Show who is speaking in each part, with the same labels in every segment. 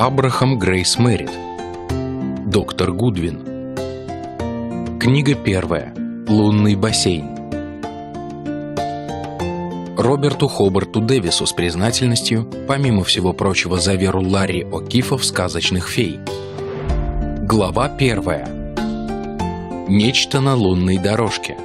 Speaker 1: Абрахам Грейс Мэрит. Доктор Гудвин. Книга первая. Лунный бассейн. Роберту Хобарту Дэвису с признательностью, помимо всего прочего, за веру Ларри О'Кифа в «Сказочных фей». Глава первая. Нечто на лунной дорожке.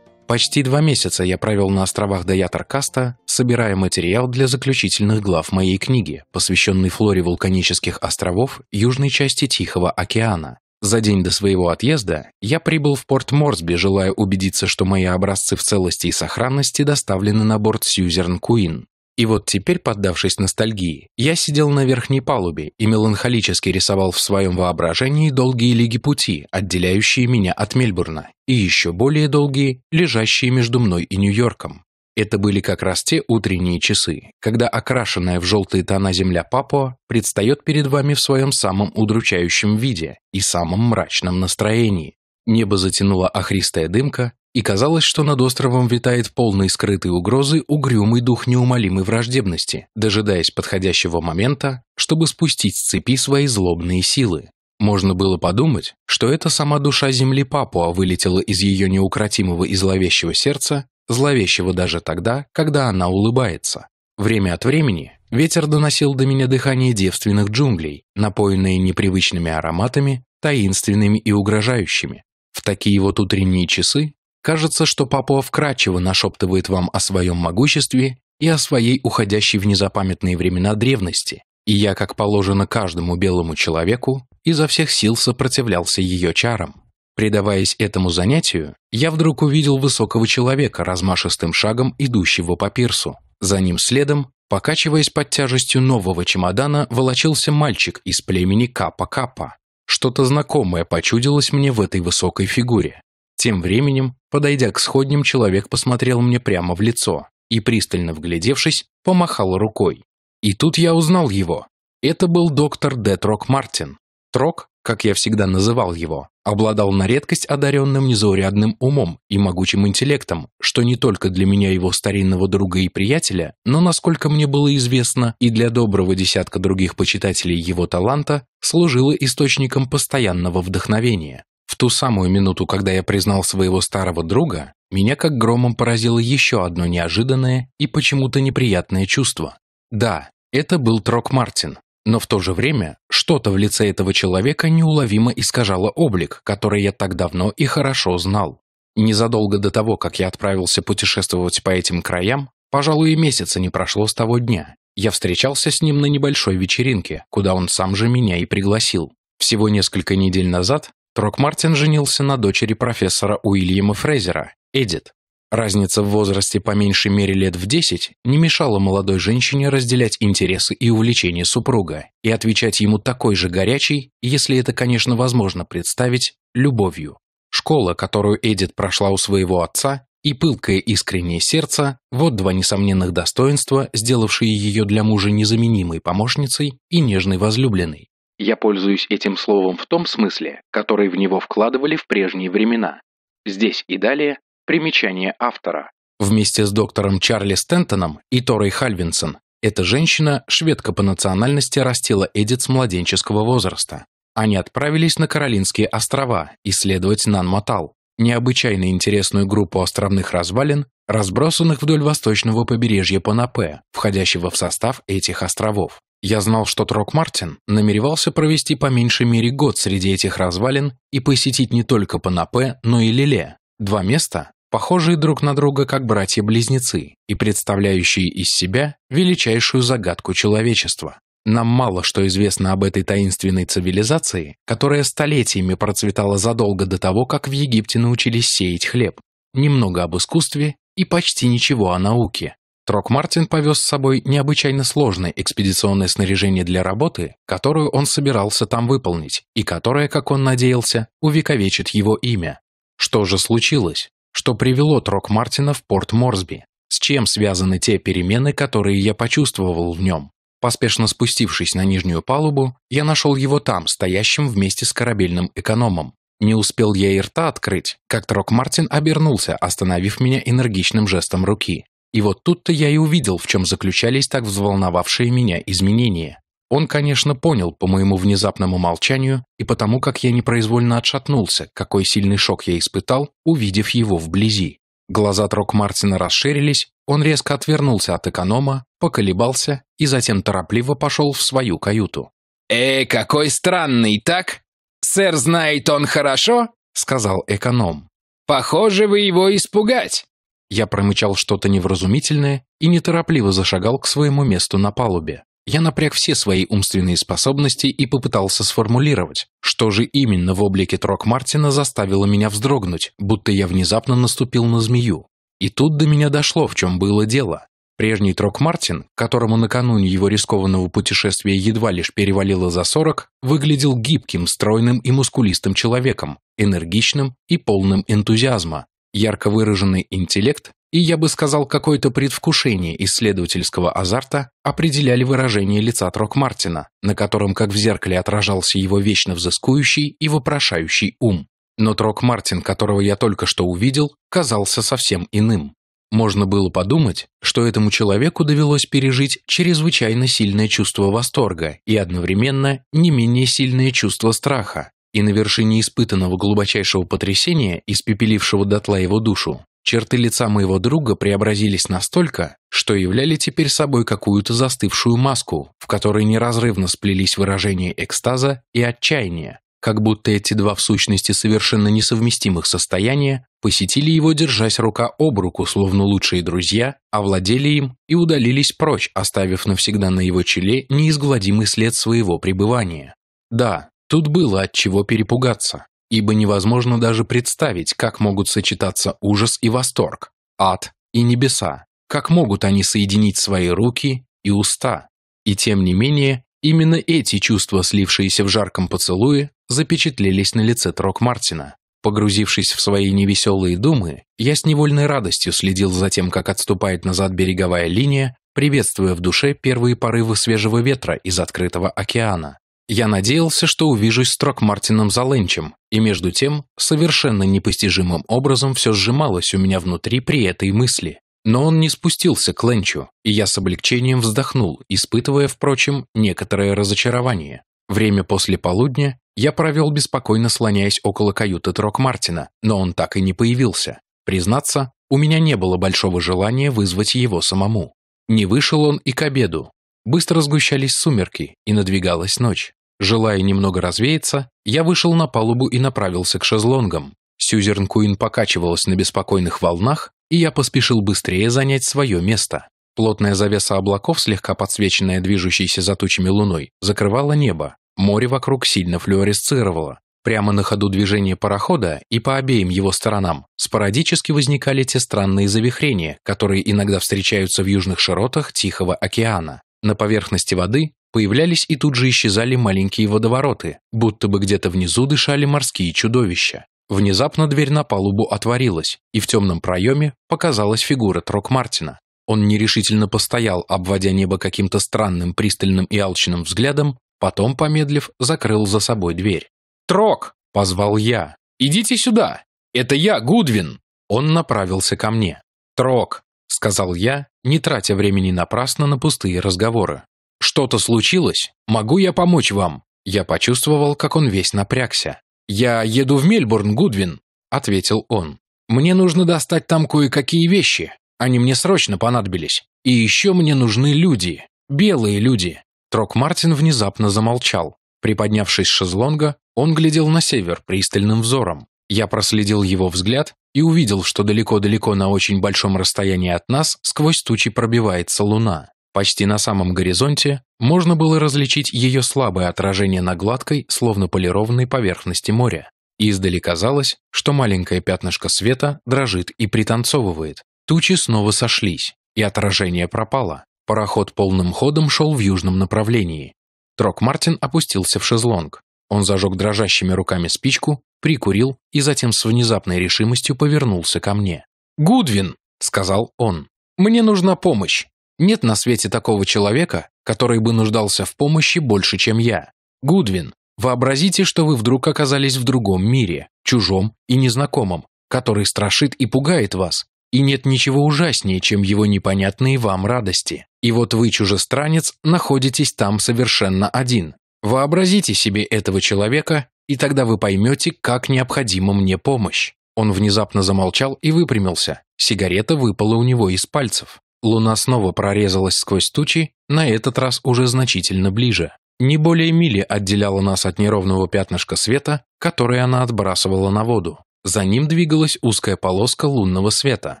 Speaker 1: Почти два месяца я провел на островах Даятаркаста, собирая материал для заключительных глав моей книги, посвященной флоре вулканических островов южной части Тихого океана. За день до своего отъезда я прибыл в порт Морсби, желая убедиться, что мои образцы в целости и сохранности доставлены на борт Сьюзерн Куин. И вот теперь, поддавшись ностальгии, я сидел на верхней палубе и меланхолически рисовал в своем воображении долгие лиги пути, отделяющие меня от Мельбурна, и еще более долгие, лежащие между мной и Нью-Йорком. Это были как раз те утренние часы, когда окрашенная в желтые тона земля Папуа предстает перед вами в своем самом удручающем виде и самом мрачном настроении. Небо затянуло охристая дымка, и казалось, что над островом витает полный скрытой угрозы угрюмый дух неумолимой враждебности, дожидаясь подходящего момента, чтобы спустить с цепи свои злобные силы. Можно было подумать, что эта сама душа земли Папуа вылетела из ее неукротимого и зловещего сердца зловещего даже тогда, когда она улыбается. Время от времени ветер доносил до меня дыхание девственных джунглей, напоенные непривычными ароматами, таинственными и угрожающими. В такие вот утренние часы кажется, что Папуа вкратчиво нашептывает вам о своем могуществе и о своей уходящей в незапамятные времена древности, и я, как положено каждому белому человеку, изо всех сил сопротивлялся ее чарам. Предаваясь этому занятию, я вдруг увидел высокого человека, размашистым шагом идущего по пирсу. За ним следом, покачиваясь под тяжестью нового чемодана, волочился мальчик из племени Капа-Капа. Что-то знакомое почудилось мне в этой высокой фигуре. Тем временем, подойдя к сходням, человек посмотрел мне прямо в лицо и, пристально вглядевшись, помахал рукой. И тут я узнал его. Это был доктор Детрок Мартин. Трок, как я всегда называл его, Обладал на редкость одаренным незаурядным умом и могучим интеллектом, что не только для меня его старинного друга и приятеля, но, насколько мне было известно, и для доброго десятка других почитателей его таланта служило источником постоянного вдохновения. В ту самую минуту, когда я признал своего старого друга, меня как громом поразило еще одно неожиданное и почему-то неприятное чувство. Да, это был Трок Мартин, но в то же время что-то в лице этого человека неуловимо искажало облик, который я так давно и хорошо знал. Незадолго до того, как я отправился путешествовать по этим краям, пожалуй, и месяца не прошло с того дня. Я встречался с ним на небольшой вечеринке, куда он сам же меня и пригласил. Всего несколько недель назад Трок Мартин женился на дочери профессора Уильяма Фрейзера, Эдит, Разница в возрасте по меньшей мере лет в 10 не мешала молодой женщине разделять интересы и увлечения супруга и отвечать ему такой же горячей, если это, конечно, возможно представить, любовью. Школа, которую Эдит прошла у своего отца, и пылкое искреннее сердце – вот два несомненных достоинства, сделавшие ее для мужа незаменимой помощницей и нежной возлюбленной. Я пользуюсь этим словом в том смысле, который в него вкладывали в прежние времена. Здесь и далее Примечание автора. Вместе с доктором Чарли Стентоном и Торой Хальвинсон эта женщина, шведка по национальности, растила Эдит с младенческого возраста. Они отправились на Каролинские острова исследовать Нанматал, необычайно интересную группу островных развалин, разбросанных вдоль восточного побережья Панапе, входящего в состав этих островов. Я знал, что Трок Мартин намеревался провести по меньшей мере год среди этих развалин и посетить не только Панапе, но и Лиле, два места, похожие друг на друга как братья-близнецы и представляющие из себя величайшую загадку человечества. Нам мало что известно об этой таинственной цивилизации, которая столетиями процветала задолго до того, как в Египте научились сеять хлеб. Немного об искусстве и почти ничего о науке. Трок Мартин повез с собой необычайно сложное экспедиционное снаряжение для работы, которую он собирался там выполнить, и которое, как он надеялся, увековечит его имя. Что же случилось? что привело Трок Мартина в порт Морсби, с чем связаны те перемены, которые я почувствовал в нем. Поспешно спустившись на нижнюю палубу, я нашел его там, стоящим вместе с корабельным экономом. Не успел я и рта открыть, как Трок Мартин обернулся, остановив меня энергичным жестом руки. И вот тут-то я и увидел, в чем заключались так взволновавшие меня изменения. Он, конечно, понял по моему внезапному молчанию и потому, как я непроизвольно отшатнулся, какой сильный шок я испытал, увидев его вблизи. Глаза Трок Мартина расширились, он резко отвернулся от эконома, поколебался и затем торопливо пошел в свою каюту. «Э, какой странный, так? Сэр знает он хорошо?» — сказал эконом. «Похоже, вы его испугать!» Я промычал что-то невразумительное и неторопливо зашагал к своему месту на палубе. Я напряг все свои умственные способности и попытался сформулировать, что же именно в облике Трок Мартина заставило меня вздрогнуть, будто я внезапно наступил на змею. И тут до меня дошло, в чем было дело. Прежний Трок Мартин, которому накануне его рискованного путешествия едва лишь перевалило за сорок, выглядел гибким, стройным и мускулистым человеком, энергичным и полным энтузиазма. Ярко выраженный интеллект и, я бы сказал, какое-то предвкушение исследовательского азарта определяли выражение лица Трокмартина, на котором, как в зеркале, отражался его вечно взыскующий и вопрошающий ум. Но Трокмартин, которого я только что увидел, казался совсем иным. Можно было подумать, что этому человеку довелось пережить чрезвычайно сильное чувство восторга и одновременно не менее сильное чувство страха, и на вершине испытанного глубочайшего потрясения, испепелившего дотла его душу, Черты лица моего друга преобразились настолько, что являли теперь собой какую-то застывшую маску, в которой неразрывно сплелись выражения экстаза и отчаяния, как будто эти два в сущности совершенно несовместимых состояния посетили его, держась рука об руку, словно лучшие друзья, овладели им и удалились прочь, оставив навсегда на его челе неизгладимый след своего пребывания. Да, тут было от чего перепугаться ибо невозможно даже представить, как могут сочетаться ужас и восторг, ад и небеса, как могут они соединить свои руки и уста. И тем не менее, именно эти чувства, слившиеся в жарком поцелуе, запечатлелись на лице Трок Мартина. Погрузившись в свои невеселые думы, я с невольной радостью следил за тем, как отступает назад береговая линия, приветствуя в душе первые порывы свежего ветра из открытого океана. Я надеялся, что увижусь с Мартином Заленчем, и между тем, совершенно непостижимым образом все сжималось у меня внутри при этой мысли. Но он не спустился к Ленчу, и я с облегчением вздохнул, испытывая, впрочем, некоторое разочарование. Время после полудня я провел беспокойно слоняясь около каюты Трок Мартина, но он так и не появился. Признаться, у меня не было большого желания вызвать его самому. Не вышел он и к обеду. Быстро сгущались сумерки, и надвигалась ночь. Желая немного развеяться, я вышел на палубу и направился к шезлонгам. Сюзерн Куин покачивалась на беспокойных волнах, и я поспешил быстрее занять свое место. Плотная завеса облаков, слегка подсвеченная движущейся за тучами луной, закрывала небо. Море вокруг сильно флюоресцировало. Прямо на ходу движения парохода и по обеим его сторонам спорадически возникали те странные завихрения, которые иногда встречаются в южных широтах Тихого океана. На поверхности воды появлялись и тут же исчезали маленькие водовороты, будто бы где-то внизу дышали морские чудовища. Внезапно дверь на палубу отворилась, и в темном проеме показалась фигура Трок Мартина. Он нерешительно постоял, обводя небо каким-то странным, пристальным и алчным взглядом, потом, помедлив, закрыл за собой дверь. «Трок!» – позвал я. «Идите сюда! Это я, Гудвин!» Он направился ко мне. «Трок!» – сказал я, не тратя времени напрасно на пустые разговоры. Что-то случилось? Могу я помочь вам? Я почувствовал, как он весь напрягся. Я еду в Мельбурн, Гудвин, ответил он. Мне нужно достать там кое-какие вещи. Они мне срочно понадобились. И еще мне нужны люди, белые люди. Трок Мартин внезапно замолчал. Приподнявшись с шезлонга, он глядел на север пристальным взором. Я проследил его взгляд и увидел, что далеко-далеко на очень большом расстоянии от нас сквозь тучи пробивается луна. Почти на самом горизонте можно было различить ее слабое отражение на гладкой, словно полированной поверхности моря. И издали казалось, что маленькое пятнышко света дрожит и пританцовывает. Тучи снова сошлись, и отражение пропало. Пароход полным ходом шел в южном направлении. Трок Мартин опустился в шезлонг. Он зажег дрожащими руками спичку, прикурил и затем с внезапной решимостью повернулся ко мне. «Гудвин!» — сказал он. «Мне нужна помощь!» Нет на свете такого человека, который бы нуждался в помощи больше, чем я. Гудвин, вообразите, что вы вдруг оказались в другом мире, чужом и незнакомом, который страшит и пугает вас, и нет ничего ужаснее, чем его непонятные вам радости. И вот вы, чужестранец, находитесь там совершенно один. Вообразите себе этого человека, и тогда вы поймете, как необходима мне помощь. Он внезапно замолчал и выпрямился. Сигарета выпала у него из пальцев. Луна снова прорезалась сквозь тучи, на этот раз уже значительно ближе. Не более мили отделяло нас от неровного пятнышка света, которое она отбрасывала на воду. За ним двигалась узкая полоска лунного света.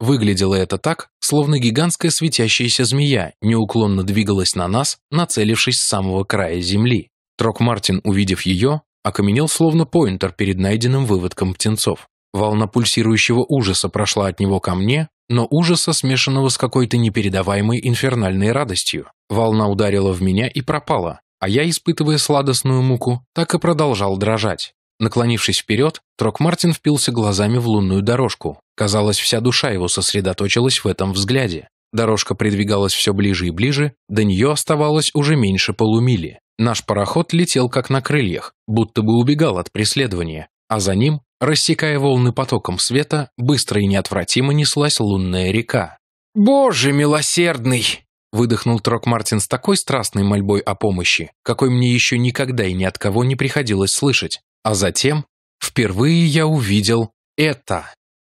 Speaker 1: Выглядело это так, словно гигантская светящаяся змея неуклонно двигалась на нас, нацелившись с самого края земли. Трок Мартин, увидев ее, окаменел словно поинтер перед найденным выводком птенцов. Волна пульсирующего ужаса прошла от него ко мне, но ужаса, смешанного с какой-то непередаваемой инфернальной радостью. Волна ударила в меня и пропала, а я, испытывая сладостную муку, так и продолжал дрожать. Наклонившись вперед, Трок Мартин впился глазами в лунную дорожку. Казалось, вся душа его сосредоточилась в этом взгляде. Дорожка придвигалась все ближе и ближе, до нее оставалось уже меньше полумили. Наш пароход летел как на крыльях, будто бы убегал от преследования, а за ним Рассекая волны потоком света, быстро и неотвратимо неслась лунная река. «Боже милосердный!» Выдохнул Трок Мартин с такой страстной мольбой о помощи, какой мне еще никогда и ни от кого не приходилось слышать. А затем, впервые я увидел это.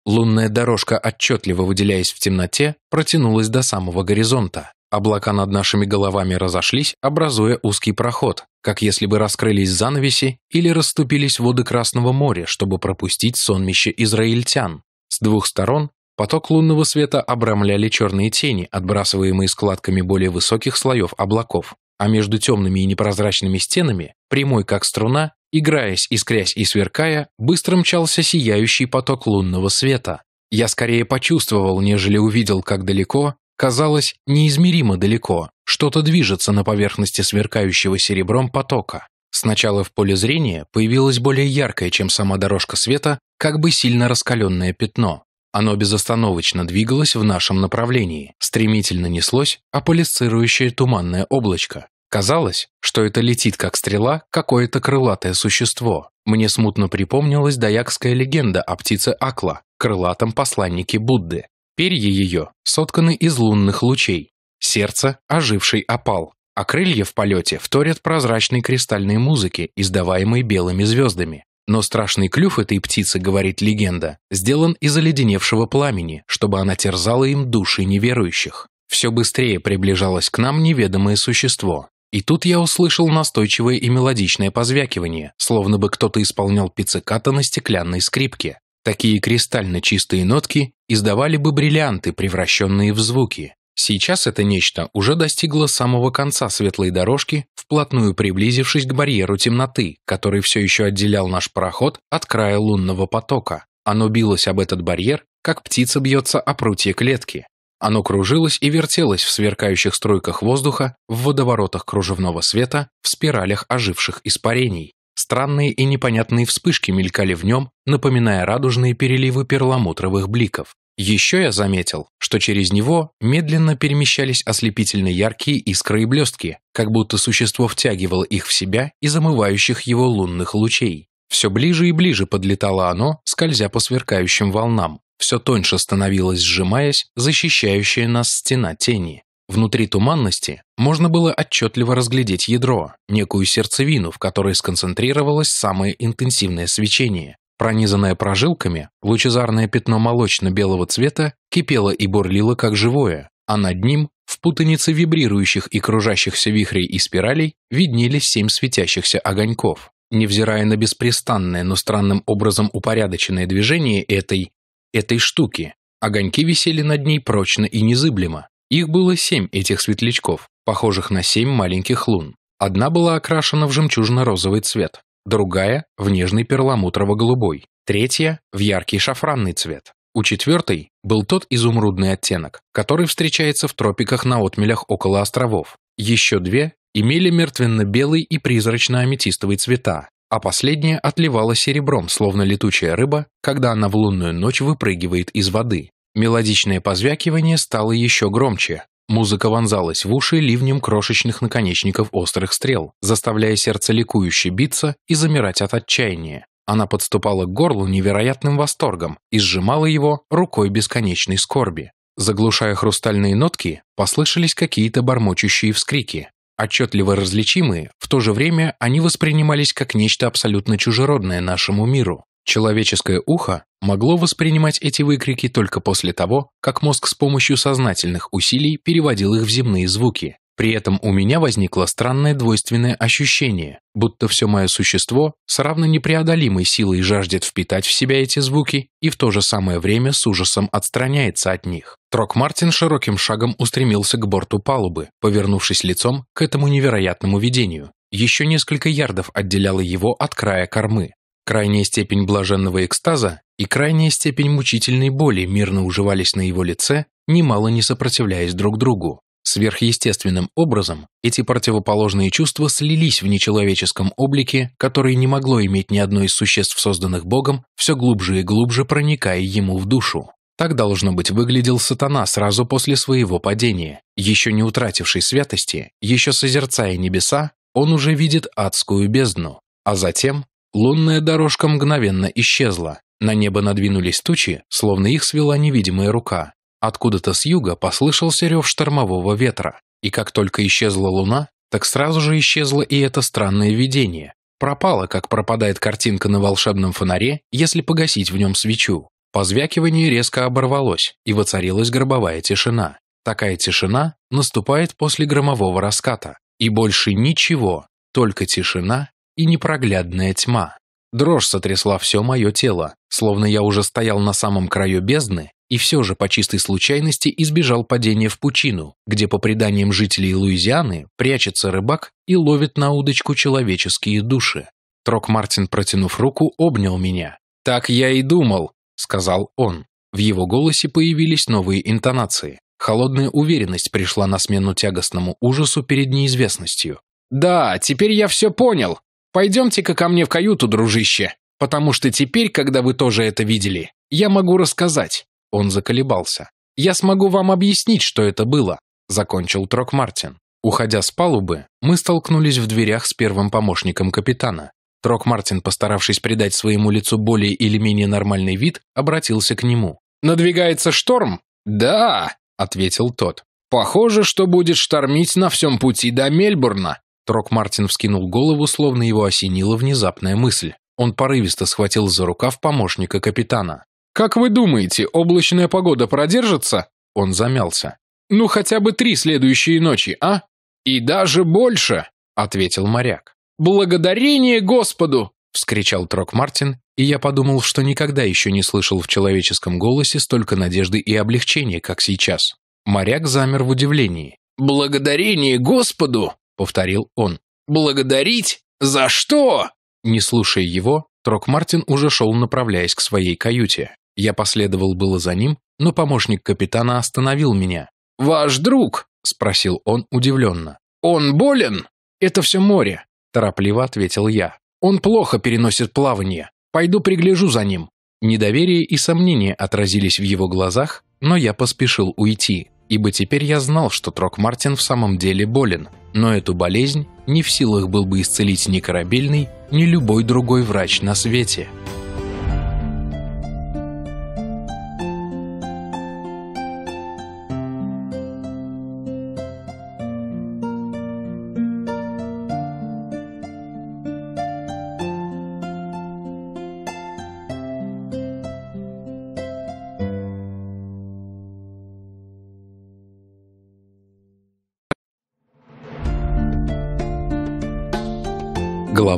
Speaker 1: Лунная дорожка, отчетливо выделяясь в темноте, протянулась до самого горизонта. Облака над нашими головами разошлись, образуя узкий проход, как если бы раскрылись занавеси или расступились воды Красного моря, чтобы пропустить сонмище израильтян. С двух сторон поток лунного света обрамляли черные тени, отбрасываемые складками более высоких слоев облаков, а между темными и непрозрачными стенами, прямой как струна, играясь, искрясь и сверкая, быстро мчался сияющий поток лунного света. Я скорее почувствовал, нежели увидел, как далеко, казалось неизмеримо далеко. Что-то движется на поверхности сверкающего серебром потока. Сначала в поле зрения появилось более яркое, чем сама дорожка света, как бы сильно раскаленное пятно. Оно безостановочно двигалось в нашем направлении, стремительно неслось а аполисцирующее туманное облачко. Казалось, что это летит как стрела какое-то крылатое существо. Мне смутно припомнилась даякская легенда о птице Акла, крылатом посланнике Будды. Перья ее сотканы из лунных лучей, сердце – оживший опал, а крылья в полете вторят прозрачной кристальной музыке, издаваемой белыми звездами. Но страшный клюв этой птицы, говорит легенда, сделан из оледеневшего пламени, чтобы она терзала им души неверующих. Все быстрее приближалось к нам неведомое существо. И тут я услышал настойчивое и мелодичное позвякивание, словно бы кто-то исполнял пицциката на стеклянной скрипке. Такие кристально чистые нотки издавали бы бриллианты, превращенные в звуки. Сейчас это нечто уже достигло самого конца светлой дорожки, вплотную приблизившись к барьеру темноты, который все еще отделял наш пароход от края лунного потока. Оно билось об этот барьер, как птица бьется о прутье клетки. Оно кружилось и вертелось в сверкающих струйках воздуха, в водоворотах кружевного света, в спиралях оживших испарений. Странные и непонятные вспышки мелькали в нем, напоминая радужные переливы перламутровых бликов. Еще я заметил, что через него медленно перемещались ослепительно яркие искры и блестки, как будто существо втягивало их в себя и замывающих его лунных лучей. Все ближе и ближе подлетало оно, скользя по сверкающим волнам. Все тоньше становилось, сжимаясь, защищающая нас стена тени. Внутри туманности можно было отчетливо разглядеть ядро, некую сердцевину, в которой сконцентрировалось самое интенсивное свечение. Пронизанное прожилками, лучезарное пятно молочно-белого цвета кипело и бурлило как живое, а над ним, в путанице вибрирующих и кружащихся вихрей и спиралей, виднелись семь светящихся огоньков. Невзирая на беспрестанное, но странным образом упорядоченное движение этой... этой штуки, огоньки висели над ней прочно и незыблемо, их было семь этих светлячков, похожих на семь маленьких лун. Одна была окрашена в жемчужно-розовый цвет, другая – в нежный перламутрово-голубой, третья – в яркий шафранный цвет. У четвертой был тот изумрудный оттенок, который встречается в тропиках на отмелях около островов. Еще две имели мертвенно-белый и призрачно-аметистовый цвета, а последняя отливала серебром, словно летучая рыба, когда она в лунную ночь выпрыгивает из воды. Мелодичное позвякивание стало еще громче. Музыка вонзалась в уши ливнем крошечных наконечников острых стрел, заставляя сердце ликующе биться и замирать от отчаяния. Она подступала к горлу невероятным восторгом и сжимала его рукой бесконечной скорби. Заглушая хрустальные нотки, послышались какие-то бормочущие вскрики. Отчетливо различимые, в то же время они воспринимались как нечто абсолютно чужеродное нашему миру. Человеческое ухо могло воспринимать эти выкрики только после того, как мозг с помощью сознательных усилий переводил их в земные звуки. При этом у меня возникло странное двойственное ощущение, будто все мое существо с равно непреодолимой силой жаждет впитать в себя эти звуки и в то же самое время с ужасом отстраняется от них. Трок Мартин широким шагом устремился к борту палубы, повернувшись лицом к этому невероятному видению. Еще несколько ярдов отделяло его от края кормы. Крайняя степень блаженного экстаза и крайняя степень мучительной боли мирно уживались на его лице, немало не сопротивляясь друг другу. Сверхъестественным образом эти противоположные чувства слились в нечеловеческом облике, который не могло иметь ни одно из существ, созданных Богом, все глубже и глубже проникая ему в душу. Так, должно быть, выглядел сатана сразу после своего падения. Еще не утративший святости, еще созерцая небеса, он уже видит адскую бездну. А затем Лунная дорожка мгновенно исчезла. На небо надвинулись тучи, словно их свела невидимая рука. Откуда-то с юга послышался рев штормового ветра. И как только исчезла луна, так сразу же исчезло и это странное видение. Пропало, как пропадает картинка на волшебном фонаре, если погасить в нем свечу. Позвякивание резко оборвалось, и воцарилась гробовая тишина. Такая тишина наступает после громового раската. И больше ничего, только тишина и непроглядная тьма. Дрожь сотрясла все мое тело, словно я уже стоял на самом краю бездны и все же по чистой случайности избежал падения в пучину, где, по преданиям жителей Луизианы, прячется рыбак и ловит на удочку человеческие души. Трок Мартин, протянув руку, обнял меня. «Так я и думал», — сказал он. В его голосе появились новые интонации. Холодная уверенность пришла на смену тягостному ужасу перед неизвестностью. «Да, теперь я все понял. Пойдемте-ка ко мне в каюту, дружище, потому что теперь, когда вы тоже это видели, я могу рассказать». Он заколебался. «Я смогу вам объяснить, что это было», — закончил Трок Мартин. Уходя с палубы, мы столкнулись в дверях с первым помощником капитана. Трок Мартин, постаравшись придать своему лицу более или менее нормальный вид, обратился к нему. «Надвигается шторм?» «Да», — ответил тот. «Похоже, что будет штормить на всем пути до Мельбурна. Трок Мартин вскинул голову, словно его осенила внезапная мысль. Он порывисто схватил за рукав помощника капитана. «Как вы думаете, облачная погода продержится?» Он замялся. «Ну, хотя бы три следующие ночи, а?» «И даже больше!» — ответил моряк. «Благодарение Господу!» — вскричал Трок Мартин, и я подумал, что никогда еще не слышал в человеческом голосе столько надежды и облегчения, как сейчас. Моряк замер в удивлении. «Благодарение Господу!» — повторил он. «Благодарить? За что?» Не слушая его, трокмартин уже шел, направляясь к своей каюте. Я последовал было за ним, но помощник капитана остановил меня. «Ваш друг?» — спросил он удивленно. «Он болен?» «Это все море», — торопливо ответил я. «Он плохо переносит плавание. Пойду пригляжу за ним». Недоверие и сомнения отразились в его глазах, но я поспешил уйти, ибо теперь я знал, что Трок Мартин в самом деле болен — но эту болезнь не в силах был бы исцелить ни корабельный, ни любой другой врач на свете.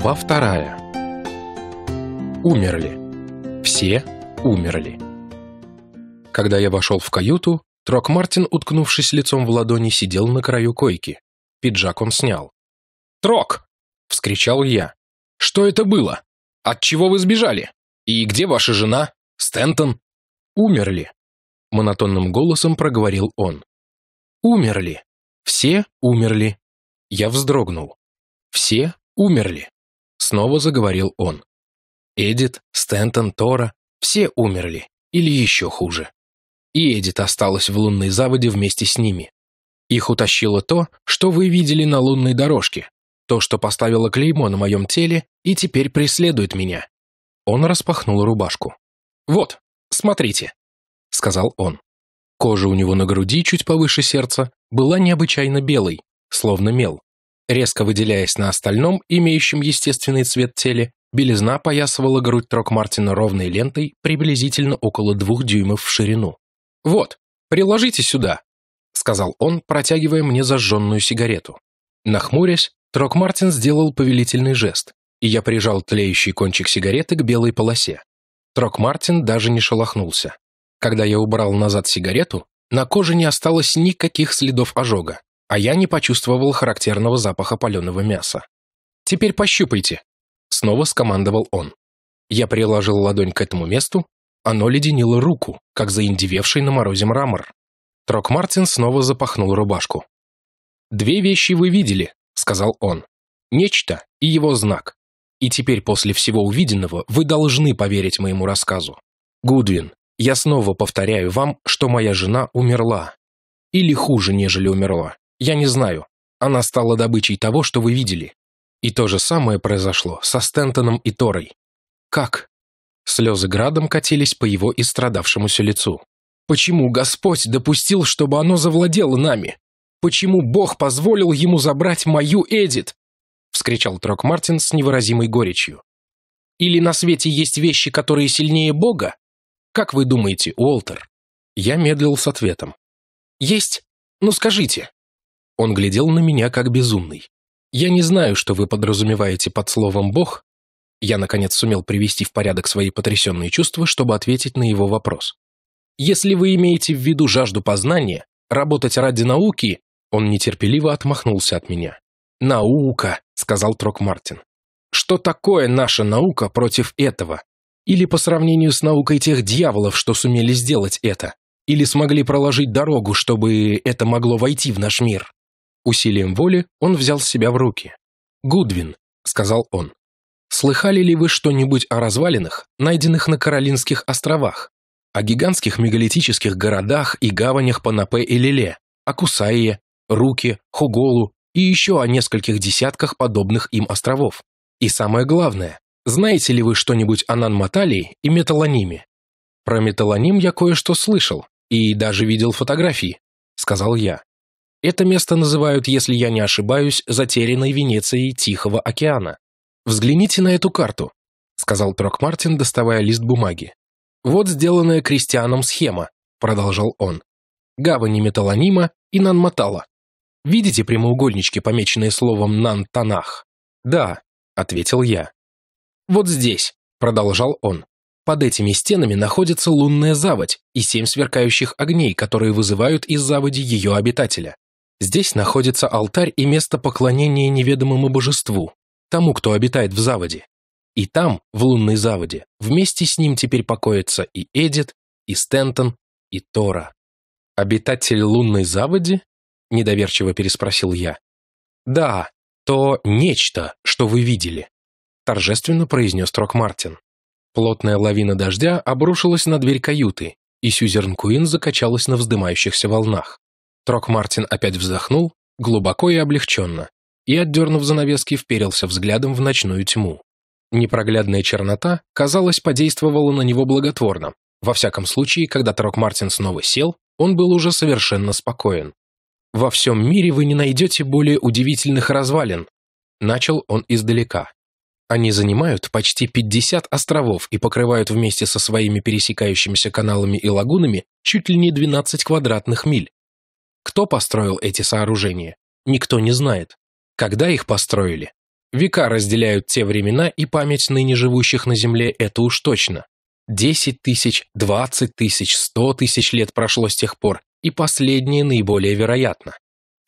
Speaker 1: Глава вторая. Умерли. Все умерли. Когда я вошел в каюту, Трок Мартин, уткнувшись лицом в ладони, сидел на краю койки. Пиджак он снял. «Трок!» — вскричал я. «Что это было? От чего вы сбежали? И где ваша жена? Стентон?» «Умерли!» — монотонным голосом проговорил он. «Умерли! Все умерли!» Я вздрогнул. «Все умерли!» Снова заговорил он. Эдит, Стентон, Тора – все умерли, или еще хуже. И Эдит осталась в лунной заводе вместе с ними. Их утащило то, что вы видели на лунной дорожке, то, что поставило клеймо на моем теле и теперь преследует меня. Он распахнул рубашку. «Вот, смотрите», — сказал он. Кожа у него на груди, чуть повыше сердца, была необычайно белой, словно мел. Резко выделяясь на остальном, имеющем естественный цвет теле, белизна поясывала грудь Трок Мартина ровной лентой приблизительно около двух дюймов в ширину. «Вот, приложите сюда», — сказал он, протягивая мне зажженную сигарету. Нахмурясь, Трок Мартин сделал повелительный жест, и я прижал тлеющий кончик сигареты к белой полосе. Трок Мартин даже не шелохнулся. Когда я убрал назад сигарету, на коже не осталось никаких следов ожога а я не почувствовал характерного запаха паленого мяса. «Теперь пощупайте», — снова скомандовал он. Я приложил ладонь к этому месту, оно леденило руку, как заиндевевший на морозе мрамор. Трок Мартин снова запахнул рубашку. «Две вещи вы видели», — сказал он. «Нечто и его знак. И теперь после всего увиденного вы должны поверить моему рассказу. Гудвин, я снова повторяю вам, что моя жена умерла. Или хуже, нежели умерла. Я не знаю. Она стала добычей того, что вы видели. И то же самое произошло со Стентоном и Торой. Как? Слезы градом катились по его истрадавшемуся лицу. Почему Господь допустил, чтобы оно завладело нами? Почему Бог позволил ему забрать мою Эдит? Вскричал Трок Мартин с невыразимой горечью. Или на свете есть вещи, которые сильнее Бога? Как вы думаете, Уолтер? Я медлил с ответом. Есть? Ну скажите, он глядел на меня как безумный. «Я не знаю, что вы подразумеваете под словом «бог». Я, наконец, сумел привести в порядок свои потрясенные чувства, чтобы ответить на его вопрос. «Если вы имеете в виду жажду познания, работать ради науки...» Он нетерпеливо отмахнулся от меня. «Наука», — сказал Трок Мартин. «Что такое наша наука против этого? Или по сравнению с наукой тех дьяволов, что сумели сделать это? Или смогли проложить дорогу, чтобы это могло войти в наш мир?» Усилием воли он взял себя в руки. «Гудвин», — сказал он, — «слыхали ли вы что-нибудь о развалинах, найденных на Каролинских островах, о гигантских мегалитических городах и гаванях Панапе и Леле, о Кусае, Руке, Хуголу и еще о нескольких десятках подобных им островов? И самое главное, знаете ли вы что-нибудь о нанматалии и металлониме?» «Про металлоним я кое-что слышал и даже видел фотографии», — сказал я. Это место называют, если я не ошибаюсь, затерянной Венецией Тихого океана. «Взгляните на эту карту», — сказал Трок Мартин, доставая лист бумаги. «Вот сделанная крестьянам схема», — продолжал он. «Гавани Металанима и нанматала. Видите прямоугольнички, помеченные словом «нантанах»?» «Да», — ответил я. «Вот здесь», — продолжал он. «Под этими стенами находится лунная заводь и семь сверкающих огней, которые вызывают из заводи ее обитателя. Здесь находится алтарь и место поклонения неведомому божеству, тому, кто обитает в заводе. И там, в лунной заводе, вместе с ним теперь покоятся и Эдит, и Стентон, и Тора. «Обитатель лунной заводи?» – недоверчиво переспросил я. «Да, то нечто, что вы видели», – торжественно произнес Трок Мартин. Плотная лавина дождя обрушилась на дверь каюты, и Сюзерн Куин закачалась на вздымающихся волнах. Трок Мартин опять вздохнул, глубоко и облегченно, и, отдернув занавески, вперился взглядом в ночную тьму. Непроглядная чернота, казалось, подействовала на него благотворно. Во всяком случае, когда Трок Мартин снова сел, он был уже совершенно спокоен. «Во всем мире вы не найдете более удивительных развалин», — начал он издалека. Они занимают почти 50 островов и покрывают вместе со своими пересекающимися каналами и лагунами чуть ли не 12 квадратных миль. Кто построил эти сооружения? Никто не знает. Когда их построили? Века разделяют те времена и память ныне живущих на Земле это уж точно. 10 тысяч, 20 тысяч, 100 тысяч лет прошло с тех пор, и последнее наиболее вероятно.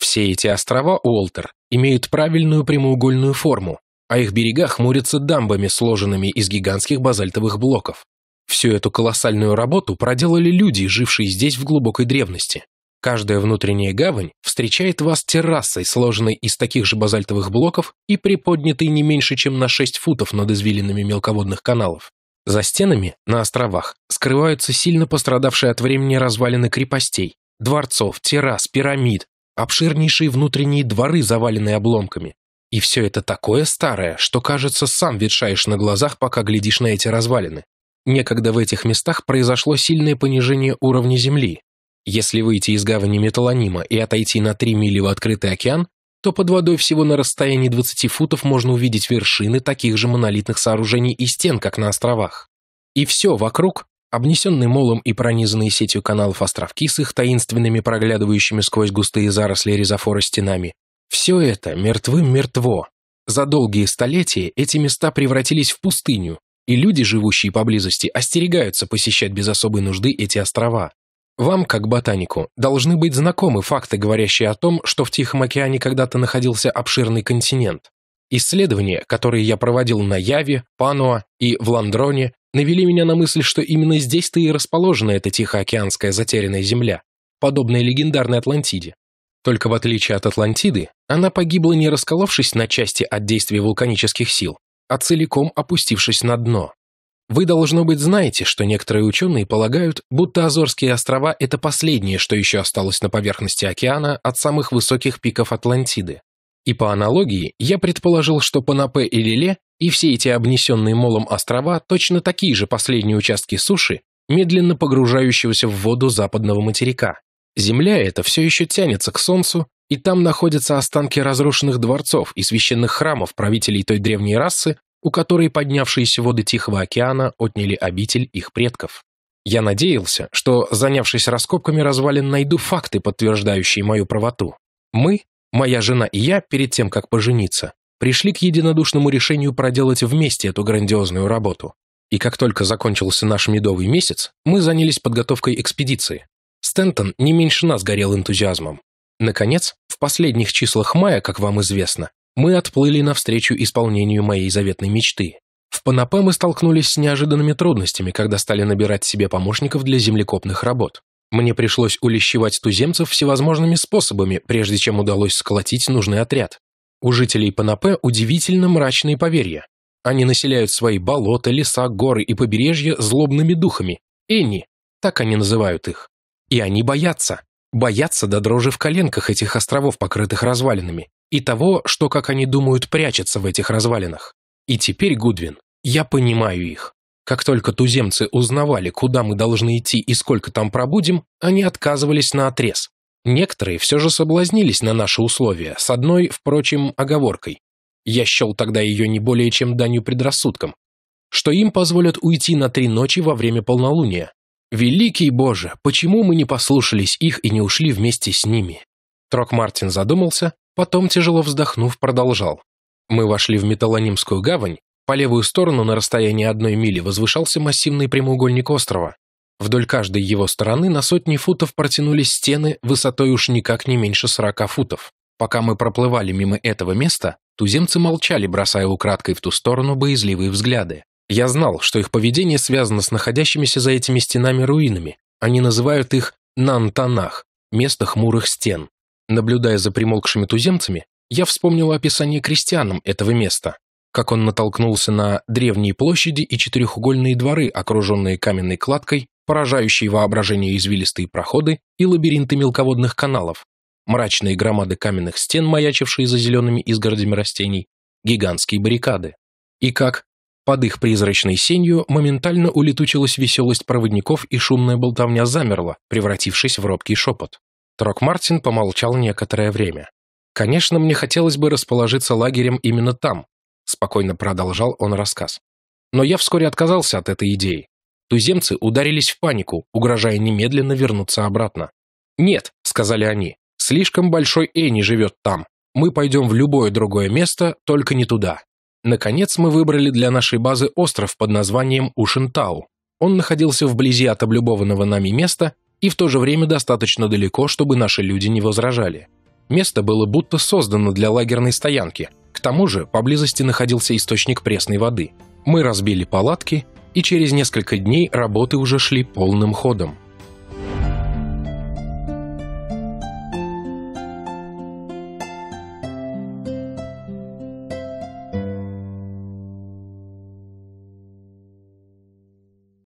Speaker 1: Все эти острова Уолтер имеют правильную прямоугольную форму, а их берега хмурятся дамбами, сложенными из гигантских базальтовых блоков. Всю эту колоссальную работу проделали люди, жившие здесь в глубокой древности. Каждая внутренняя гавань встречает вас террасой, сложенной из таких же базальтовых блоков и приподнятой не меньше, чем на 6 футов над извилинами мелководных каналов. За стенами, на островах, скрываются сильно пострадавшие от времени развалины крепостей, дворцов, террас, пирамид, обширнейшие внутренние дворы, заваленные обломками. И все это такое старое, что, кажется, сам ветшаешь на глазах, пока глядишь на эти развалины. Некогда в этих местах произошло сильное понижение уровня земли, если выйти из гавани Металанима и отойти на 3 мили в открытый океан, то под водой всего на расстоянии 20 футов можно увидеть вершины таких же монолитных сооружений и стен, как на островах. И все вокруг, обнесенные молом и пронизанные сетью каналов островки с их таинственными проглядывающими сквозь густые заросли резофора стенами, все это мертвым мертво. За долгие столетия эти места превратились в пустыню, и люди, живущие поблизости, остерегаются посещать без особой нужды эти острова. Вам, как ботанику, должны быть знакомы факты, говорящие о том, что в Тихом океане когда-то находился обширный континент. Исследования, которые я проводил на Яве, Пануа и в Ландроне, навели меня на мысль, что именно здесь-то и расположена эта Тихоокеанская затерянная земля, подобная легендарной Атлантиде. Только в отличие от Атлантиды, она погибла не расколовшись на части от действия вулканических сил, а целиком опустившись на дно. Вы, должно быть, знаете, что некоторые ученые полагают, будто Азорские острова – это последнее, что еще осталось на поверхности океана от самых высоких пиков Атлантиды. И по аналогии, я предположил, что Панапе и Лиле и все эти обнесенные молом острова точно такие же последние участки суши, медленно погружающегося в воду западного материка. Земля эта все еще тянется к солнцу, и там находятся останки разрушенных дворцов и священных храмов правителей той древней расы, у которой поднявшиеся воды Тихого океана отняли обитель их предков. Я надеялся, что, занявшись раскопками развалин, найду факты, подтверждающие мою правоту. Мы, моя жена и я, перед тем, как пожениться, пришли к единодушному решению проделать вместе эту грандиозную работу. И как только закончился наш медовый месяц, мы занялись подготовкой экспедиции. Стентон не меньше нас горел энтузиазмом. Наконец, в последних числах мая, как вам известно, мы отплыли навстречу исполнению моей заветной мечты. В Панапе мы столкнулись с неожиданными трудностями, когда стали набирать себе помощников для землекопных работ. Мне пришлось улещевать туземцев всевозможными способами, прежде чем удалось сколотить нужный отряд. У жителей Панапе удивительно мрачные поверья. Они населяют свои болота, леса, горы и побережья злобными духами. Энни, так они называют их. И они боятся. Боятся до дрожи в коленках этих островов, покрытых развалинами и того, что, как они думают, прячется в этих развалинах. И теперь, Гудвин, я понимаю их. Как только туземцы узнавали, куда мы должны идти и сколько там пробудем, они отказывались на отрез. Некоторые все же соблазнились на наши условия, с одной, впрочем, оговоркой. Я счел тогда ее не более чем данью предрассудкам, что им позволят уйти на три ночи во время полнолуния. Великий Боже, почему мы не послушались их и не ушли вместе с ними? Трок Мартин задумался, Потом, тяжело вздохнув, продолжал. Мы вошли в Металлонимскую гавань. По левую сторону на расстоянии одной мили возвышался массивный прямоугольник острова. Вдоль каждой его стороны на сотни футов протянулись стены высотой уж никак не меньше 40 футов. Пока мы проплывали мимо этого места, туземцы молчали, бросая украдкой в ту сторону боязливые взгляды. Я знал, что их поведение связано с находящимися за этими стенами руинами. Они называют их «нантанах» – место хмурых стен. Наблюдая за примолкшими туземцами, я вспомнил описание крестьянам этого места, как он натолкнулся на древние площади и четырехугольные дворы, окруженные каменной кладкой, поражающие воображение извилистые проходы и лабиринты мелководных каналов, мрачные громады каменных стен, маячившие за зелеными изгородями растений, гигантские баррикады. И как, под их призрачной сенью, моментально улетучилась веселость проводников и шумная болтовня замерла, превратившись в робкий шепот. Трок Мартин помолчал некоторое время. «Конечно, мне хотелось бы расположиться лагерем именно там», спокойно продолжал он рассказ. «Но я вскоре отказался от этой идеи. Туземцы ударились в панику, угрожая немедленно вернуться обратно. «Нет», — сказали они, — «слишком большой Эни живет там. Мы пойдем в любое другое место, только не туда». Наконец мы выбрали для нашей базы остров под названием Ушентау. Он находился вблизи от облюбованного нами места и в то же время достаточно далеко, чтобы наши люди не возражали. Место было будто создано для лагерной стоянки. К тому же поблизости находился источник пресной воды. Мы разбили палатки, и через несколько дней работы уже шли полным ходом.